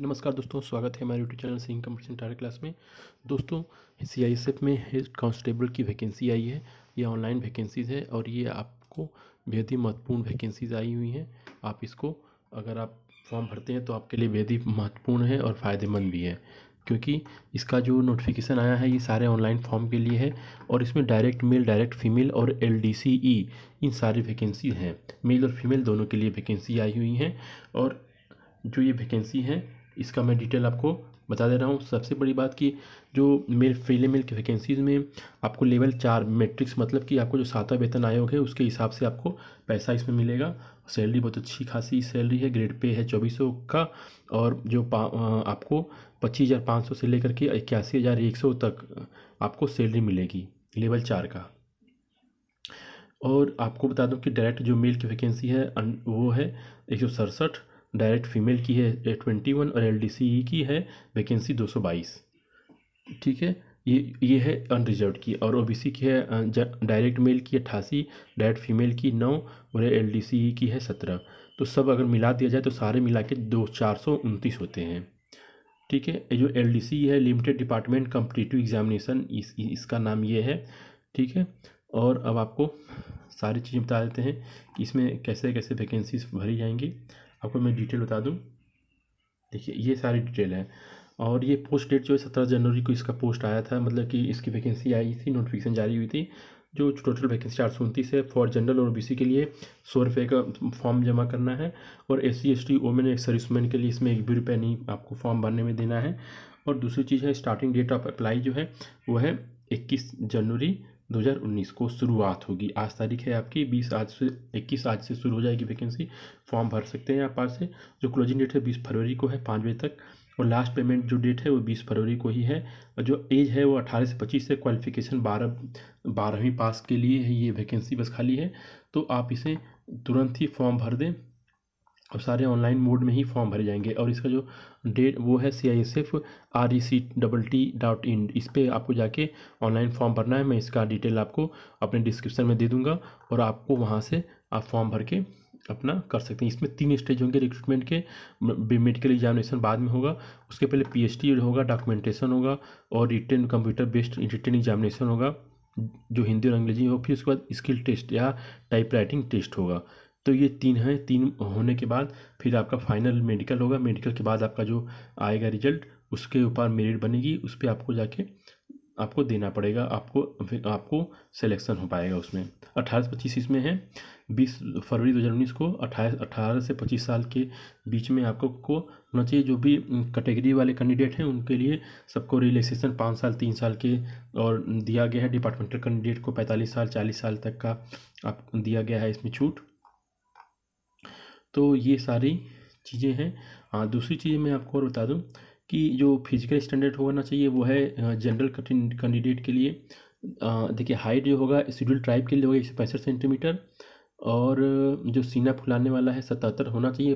नमस्कार दोस्तों स्वागत है हमारे यूट्यूब चैनल से इनकम टारे क्लास में दोस्तों सी आई एस एफ में हेड कांस्टेबल की वैकेंसी आई है ये ऑनलाइन वैकेंसीज़ है और ये आपको बेहद ही महत्वपूर्ण वैकेंसीज़ आई हुई हैं आप इसको अगर आप फॉर्म भरते हैं तो आपके लिए बेहद ही महत्वपूर्ण है और फ़ायदेमंद भी है क्योंकि इसका जो नोटिफिकेशन आया है ये सारे ऑनलाइन फॉर्म के लिए है और इसमें डायरेक्ट मेल डायरेक्ट फीमेल और एल e, इन सारी वैकेंसी हैं मेल और फीमेल दोनों के लिए वैकेंसी आई हुई हैं और जो ये वैकेंसी है इसका मैं डिटेल आपको बता दे रहा हूँ सबसे बड़ी बात कि जो मेल फेले मेल की वैकेंसीज़ में आपको लेवल चार मैट्रिक्स मतलब कि आपको जो सातवा वेतन आयोग है उसके हिसाब से आपको पैसा इसमें मिलेगा सैलरी बहुत अच्छी खासी सैलरी है ग्रेड पे है चौबीस का और जो आपको पच्चीस हज़ार पाँच सौ से लेकर के इक्यासी हज़ार एक सौ तक आपको सैलरी मिलेगी लेवल चार का और आपको बता दूं कि डायरेक्ट जो मेल की वैकेंसी है वो है एक सौ सड़सठ डायरेक्ट फीमेल की है ट्वेंटी वन और एल डी सी ई की है वैकेंसी दो सौ बाईस ठीक है ये ये है अनरिजर्व की और ओबीसी की है डायरेक्ट मेल की अट्ठासी डायरेक्ट फीमेल की नौ और एल की है सत्रह तो सब अगर मिला दिया जाए तो सारे मिला के दो चार सौ उनतीस होते हैं ठीक है जो एल है लिमिटेड डिपार्टमेंट कम्पटिटिव एग्जामिनेशन इस, इसका नाम ये है ठीक है और अब आपको सारी चीज़ें बता देते हैं कि इसमें कैसे कैसे वैकेंसीज भरी जाएंगी आपको मैं डिटेल बता दूँ देखिए ये सारी डिटेल है और ये पोस्ट डेट जो है सत्रह जनवरी को इसका पोस्ट आया था मतलब कि इसकी वैकेंसी आई थी नोटिफिकेशन जारी हुई थी जो टोटल वैकेंसी चार सौ उनतीस है फॉर जनरल और बीसी के लिए सौ रुपये का फॉर्म जमा करना है और S C S T women ex serviceman के लिए इसमें एक भी रुपये नहीं आपको फॉर्म भरने में देना है और दूसरी चीज़ है स्टार्टिंग डेट ऑफ अप्लाई जो है वो है इक्कीस जनवरी 2019 को शुरुआत होगी आज तारीख है आपकी 20 आज से 21 आज से शुरू हो जाएगी वैकेंसी फॉर्म भर सकते हैं आप आज से जो क्लोजिंग डेट है 20 फरवरी को है पाँच बजे तक और लास्ट पेमेंट जो डेट है वो 20 फरवरी को ही है और जो एज है वो 18 से 25 से क्वालिफिकेशन बारह बारहवीं पास के लिए है ये वैकेंसी बस खाली है तो आप इसे तुरंत ही फॉर्म भर दें अब सारे ऑनलाइन मोड में ही फॉर्म भरे जाएंगे और इसका जो डेट वो है C I S F R E C double T dot in इस पर आपको जाके ऑनलाइन फॉर्म भरना है मैं इसका डिटेल आपको अपने डिस्क्रिप्शन में दे दूंगा और आपको वहाँ से आप फॉर्म भर के अपना कर सकते हैं इसमें तीन स्टेज होंगे रिक्रूटमेंट के मेडिकल एग्जामिनेशन बाद में होगा उसके पहले डी होगा डॉक्यूमेंटेशन होगा और written computer based written examination होगा जो हिंदी और अंग्रेजी हो फिर उसके बाद स्किल टेस्ट या टाइप राइटिंग टेस्ट होगा तो ये तीन हैं तीन होने के बाद फिर आपका फाइनल मेडिकल होगा मेडिकल के बाद आपका जो आएगा रिजल्ट उसके ऊपर मेरिट बनेगी उस पर आपको जाके आपको देना पड़ेगा आपको फिर आपको सिलेक्शन हो पाएगा उसमें अट्ठारह से पच्चीस इसमें है बीस फरवरी दो हज़ार उन्नीस को अट्ठाईस अट्ठारह से पच्चीस साल के बीच में आपको को होना चाहिए जो भी कैटेगरी वाले कैंडिडेट हैं उनके लिए सबको रिलैक्सेशन पाँच साल तीन साल के और दिया गया है डिपार्टमेंटल कैंडिडेट को पैंतालीस साल चालीस साल तक का आप दिया गया है इसमें छूट तो ये सारी चीज़ें हैं हाँ दूसरी चीज़ मैं आपको और बता दूँ कि जो फिजिकल स्टैंडर्ड होना चाहिए वो है जनरल कैंडिडेट के लिए देखिए हाइट जो होगा शेड्यूल ट्राइब के लिए होगा एक पैंसठ सेंटीमीटर और जो सीना फुलाने वाला है सतहत्तर होना चाहिए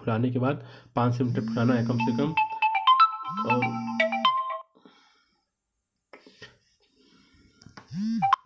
फुलाने के बाद पाँच सेंटीमीटर फुलाना है कम से कम और